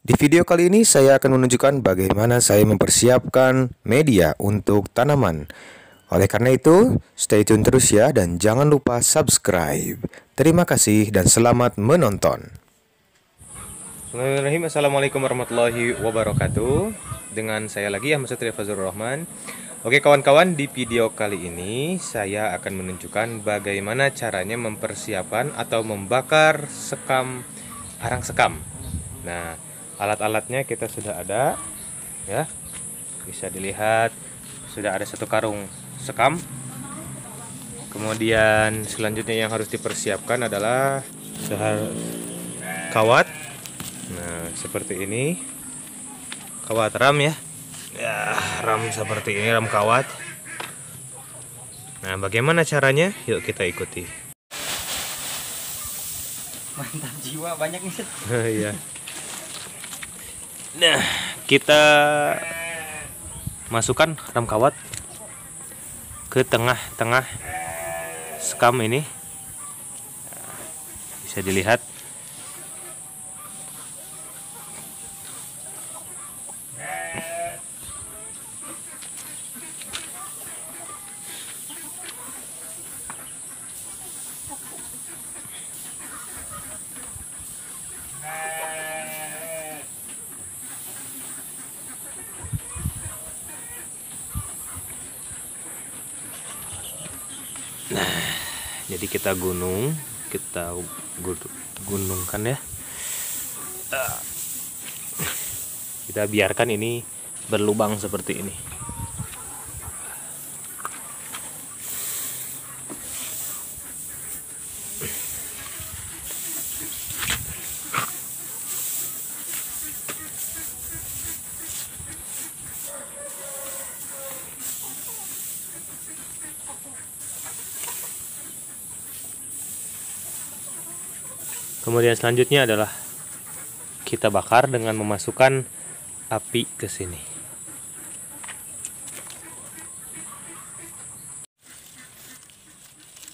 Di video kali ini saya akan menunjukkan bagaimana saya mempersiapkan media untuk tanaman. Oleh karena itu, stay tune terus ya dan jangan lupa subscribe. Terima kasih dan selamat menonton. Assalamualaikum warahmatullahi wabarakatuh. Dengan saya lagi Ahmad Satria Fazrul Rahman. Oke kawan-kawan, di video kali ini saya akan menunjukkan bagaimana caranya mempersiapkan atau membakar sekam arang sekam. Nah, alat-alatnya kita sudah ada ya bisa dilihat sudah ada satu karung sekam kemudian selanjutnya yang harus dipersiapkan adalah kawat nah seperti ini kawat ram ya ya ram seperti ini ram kawat nah bagaimana caranya yuk kita ikuti mantap jiwa banyak nih iya Nah, kita masukkan ram kawat ke tengah-tengah skam ini. Bisa dilihat nah jadi kita gunung kita gunungkan ya ah. kita biarkan ini berlubang seperti ini kemudian selanjutnya adalah kita bakar dengan memasukkan api ke sini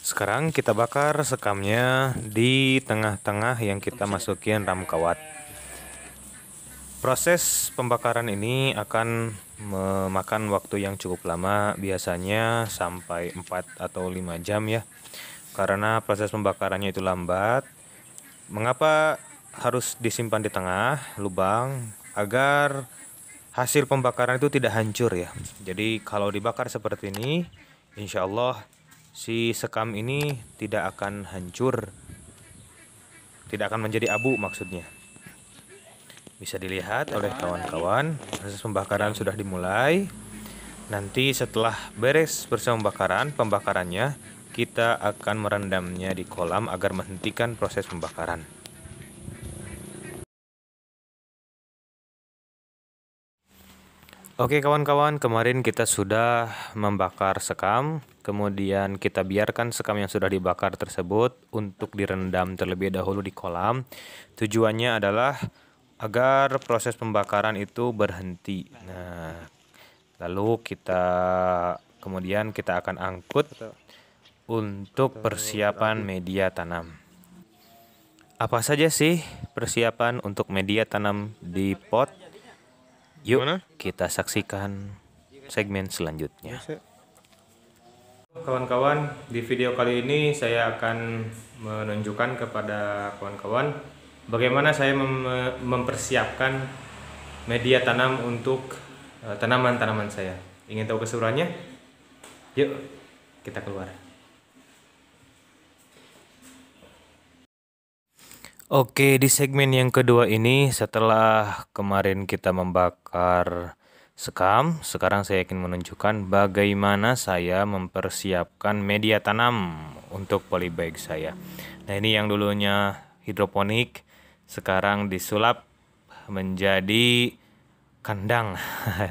sekarang kita bakar sekamnya di tengah-tengah yang kita masukin ram kawat proses pembakaran ini akan memakan waktu yang cukup lama biasanya sampai 4 atau 5 jam ya karena proses pembakarannya itu lambat Mengapa harus disimpan di tengah lubang agar hasil pembakaran itu tidak hancur ya. Jadi kalau dibakar seperti ini, insya Allah si sekam ini tidak akan hancur, tidak akan menjadi abu maksudnya. Bisa dilihat oleh kawan-kawan, proses pembakaran sudah dimulai. Nanti setelah beres proses pembakaran, pembakarannya kita akan merendamnya di kolam agar menghentikan proses pembakaran. Oke kawan-kawan, kemarin kita sudah membakar sekam, kemudian kita biarkan sekam yang sudah dibakar tersebut untuk direndam terlebih dahulu di kolam. Tujuannya adalah agar proses pembakaran itu berhenti. Nah, lalu kita kemudian kita akan angkut untuk persiapan media tanam. Apa saja sih persiapan untuk media tanam di pot? Yuk, kita saksikan segmen selanjutnya. Iya, kawan-kawan, di video kali ini saya akan menunjukkan kepada kawan-kawan bagaimana saya mem mempersiapkan media tanam untuk eh, tanaman-tanaman uh, saya. Ingin tahu keseluruhannya? Yuk, kita keluar. Oke, di segmen yang kedua ini setelah kemarin kita membakar sekam, sekarang saya ingin menunjukkan bagaimana saya mempersiapkan media tanam untuk polybag saya. Nah, ini yang dulunya hidroponik sekarang disulap menjadi kandang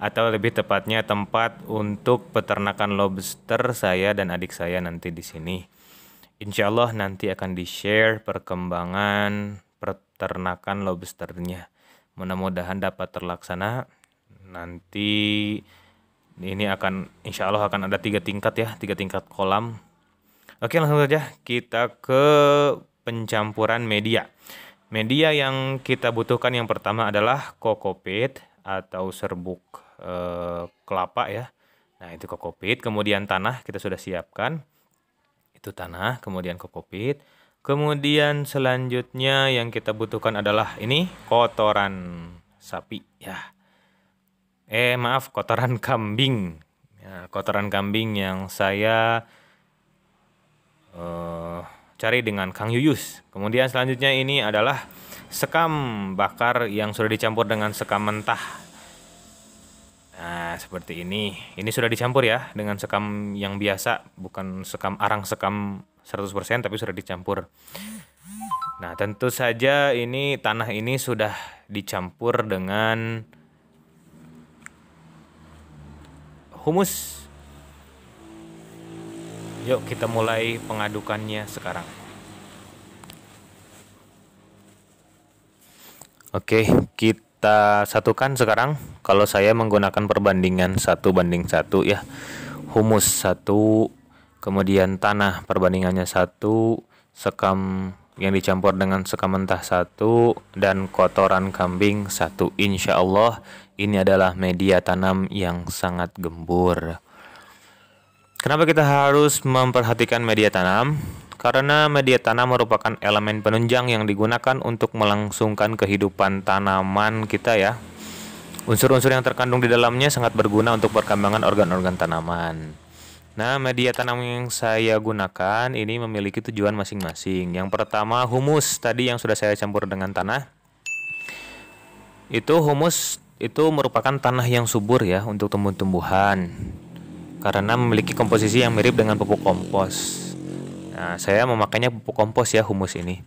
atau lebih tepatnya tempat untuk peternakan lobster saya dan adik saya nanti di sini. Insya Allah nanti akan di-share perkembangan peternakan lobsternya. Mudah-mudahan dapat terlaksana. Nanti ini akan insya Allah akan ada tiga tingkat ya, tiga tingkat kolam. Oke langsung saja kita ke pencampuran media. Media yang kita butuhkan yang pertama adalah kokopit atau serbuk eh, kelapa ya. Nah itu kokopit, kemudian tanah kita sudah siapkan itu tanah, kemudian kokopit. Kemudian selanjutnya yang kita butuhkan adalah ini kotoran sapi ya. Eh maaf kotoran kambing. Ya, kotoran kambing yang saya uh, cari dengan Kang Yuyus. Kemudian selanjutnya ini adalah sekam bakar yang sudah dicampur dengan sekam mentah Nah, seperti ini. Ini sudah dicampur ya dengan sekam yang biasa, bukan sekam arang sekam 100% tapi sudah dicampur. Nah, tentu saja ini tanah ini sudah dicampur dengan humus. Yuk kita mulai pengadukannya sekarang. Oke, kita kita satukan sekarang kalau saya menggunakan perbandingan satu banding satu ya humus satu kemudian tanah perbandingannya satu sekam yang dicampur dengan sekam mentah satu dan kotoran kambing satu insya Allah ini adalah media tanam yang sangat gembur kenapa kita harus memperhatikan media tanam karena media tanam merupakan elemen penunjang yang digunakan untuk melangsungkan kehidupan tanaman kita ya. Unsur-unsur yang terkandung di dalamnya sangat berguna untuk perkembangan organ-organ tanaman. Nah, media tanam yang saya gunakan ini memiliki tujuan masing-masing. Yang pertama, humus tadi yang sudah saya campur dengan tanah. Itu humus itu merupakan tanah yang subur ya untuk tumbuh-tumbuhan. Karena memiliki komposisi yang mirip dengan pupuk kompos. Nah, saya memakainya pupuk kompos ya humus ini.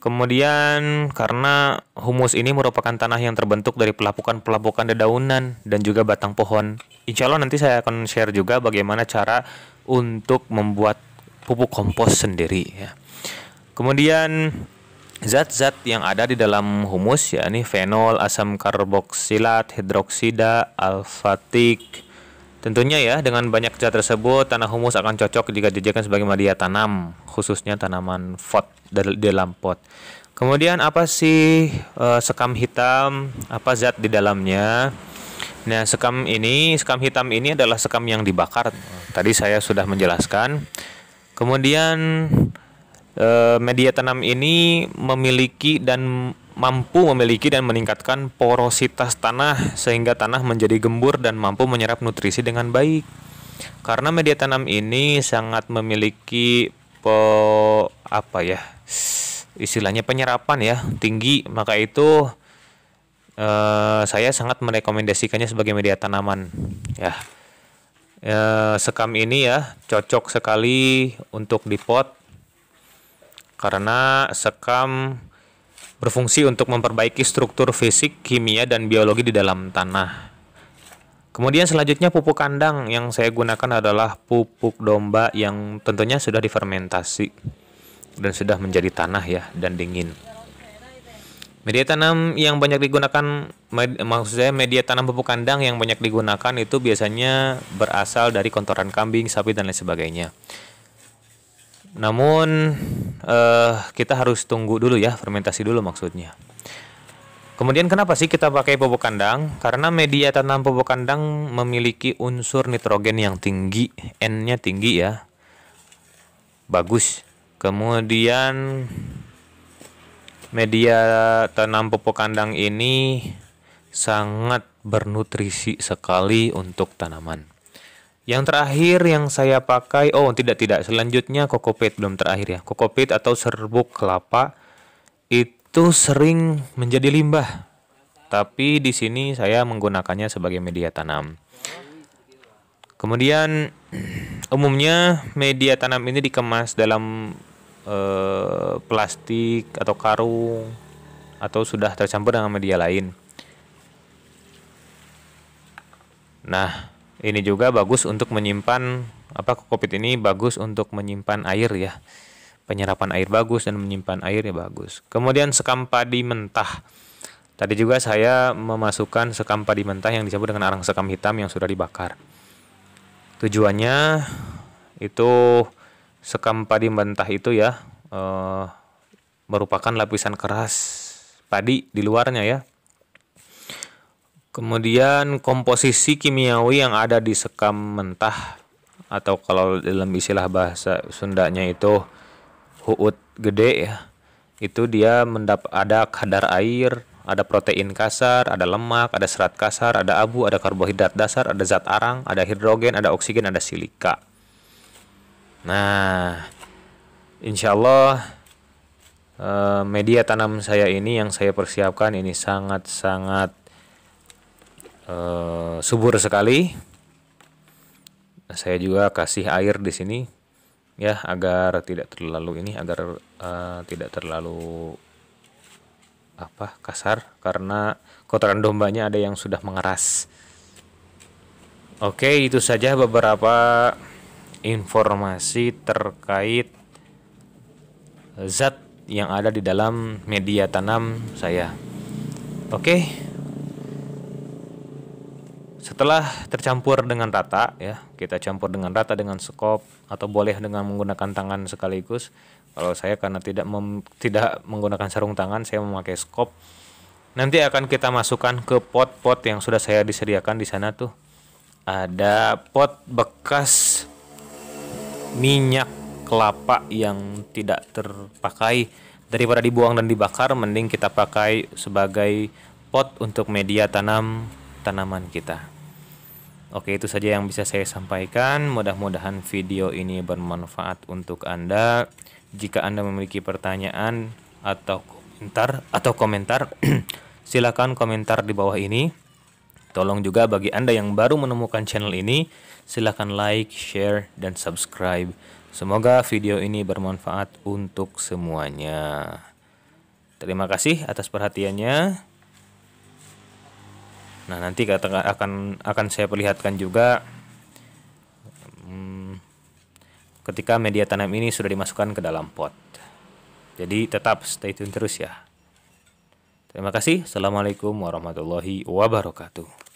Kemudian karena humus ini merupakan tanah yang terbentuk dari pelapukan-pelapukan dedaunan dan juga batang pohon. Insya Allah nanti saya akan share juga bagaimana cara untuk membuat pupuk kompos sendiri ya. Kemudian zat-zat yang ada di dalam humus yakni fenol, asam karboksilat, hidroksida, alfatik, Tentunya ya, dengan banyak zat tersebut, tanah humus akan cocok jika dijadikan sebagai media tanam, khususnya tanaman pot di dalam pot. Kemudian apa sih e, sekam hitam? Apa zat di dalamnya? Nah, sekam ini, sekam hitam ini adalah sekam yang dibakar. Tadi saya sudah menjelaskan. Kemudian e, media tanam ini memiliki dan mampu memiliki dan meningkatkan porositas tanah sehingga tanah menjadi gembur dan mampu menyerap nutrisi dengan baik. Karena media tanam ini sangat memiliki pe, apa ya? istilahnya penyerapan ya tinggi, maka itu eh, saya sangat merekomendasikannya sebagai media tanaman ya. Eh, sekam ini ya cocok sekali untuk di pot karena sekam berfungsi untuk memperbaiki struktur fisik, kimia, dan biologi di dalam tanah. Kemudian selanjutnya pupuk kandang yang saya gunakan adalah pupuk domba yang tentunya sudah difermentasi dan sudah menjadi tanah ya dan dingin. Media tanam yang banyak digunakan med, maksud saya media tanam pupuk kandang yang banyak digunakan itu biasanya berasal dari kotoran kambing, sapi dan lain sebagainya. Namun eh, kita harus tunggu dulu ya fermentasi dulu maksudnya. Kemudian kenapa sih kita pakai pupuk kandang? Karena media tanam pupuk kandang memiliki unsur nitrogen yang tinggi, N-nya tinggi ya. Bagus. Kemudian media tanam pupuk kandang ini sangat bernutrisi sekali untuk tanaman. Yang terakhir yang saya pakai, oh tidak tidak, selanjutnya kokopit belum terakhir ya. Kokopit atau serbuk kelapa itu sering menjadi limbah. Tapi di sini saya menggunakannya sebagai media tanam. Kemudian umumnya media tanam ini dikemas dalam eh, plastik atau karung atau sudah tercampur dengan media lain. Nah, ini juga bagus untuk menyimpan apa kokpit ini bagus untuk menyimpan air ya penyerapan air bagus dan menyimpan air ya bagus kemudian sekam padi mentah tadi juga saya memasukkan sekam padi mentah yang disebut dengan arang sekam hitam yang sudah dibakar tujuannya itu sekam padi mentah itu ya eh, merupakan lapisan keras padi di luarnya ya Kemudian komposisi kimiawi yang ada di sekam mentah atau kalau dalam istilah bahasa Sundanya itu huut gede ya. Itu dia mendap ada kadar air, ada protein kasar, ada lemak, ada serat kasar, ada abu, ada karbohidrat dasar, ada zat arang, ada hidrogen, ada oksigen, ada silika. Nah, insya Allah eh, media tanam saya ini yang saya persiapkan ini sangat-sangat Eh, subur sekali. Saya juga kasih air di sini ya agar tidak terlalu ini agar uh, tidak terlalu apa kasar karena kotoran dombanya ada yang sudah mengeras. Oke, itu saja beberapa informasi terkait zat yang ada di dalam media tanam saya. Oke. Okay. Setelah tercampur dengan rata ya, kita campur dengan rata dengan skop atau boleh dengan menggunakan tangan sekaligus. Kalau saya karena tidak mem, tidak menggunakan sarung tangan, saya memakai skop. Nanti akan kita masukkan ke pot-pot yang sudah saya disediakan di sana tuh. Ada pot bekas minyak kelapa yang tidak terpakai daripada dibuang dan dibakar mending kita pakai sebagai pot untuk media tanam tanaman kita. Oke, itu saja yang bisa saya sampaikan. Mudah-mudahan video ini bermanfaat untuk Anda. Jika Anda memiliki pertanyaan atau komentar atau komentar, silakan komentar di bawah ini. Tolong juga bagi Anda yang baru menemukan channel ini, silakan like, share, dan subscribe. Semoga video ini bermanfaat untuk semuanya. Terima kasih atas perhatiannya. Nah, nanti akan akan saya perlihatkan juga hmm, ketika media tanam ini sudah dimasukkan ke dalam pot. Jadi tetap stay tune terus ya. Terima kasih. Assalamualaikum warahmatullahi wabarakatuh.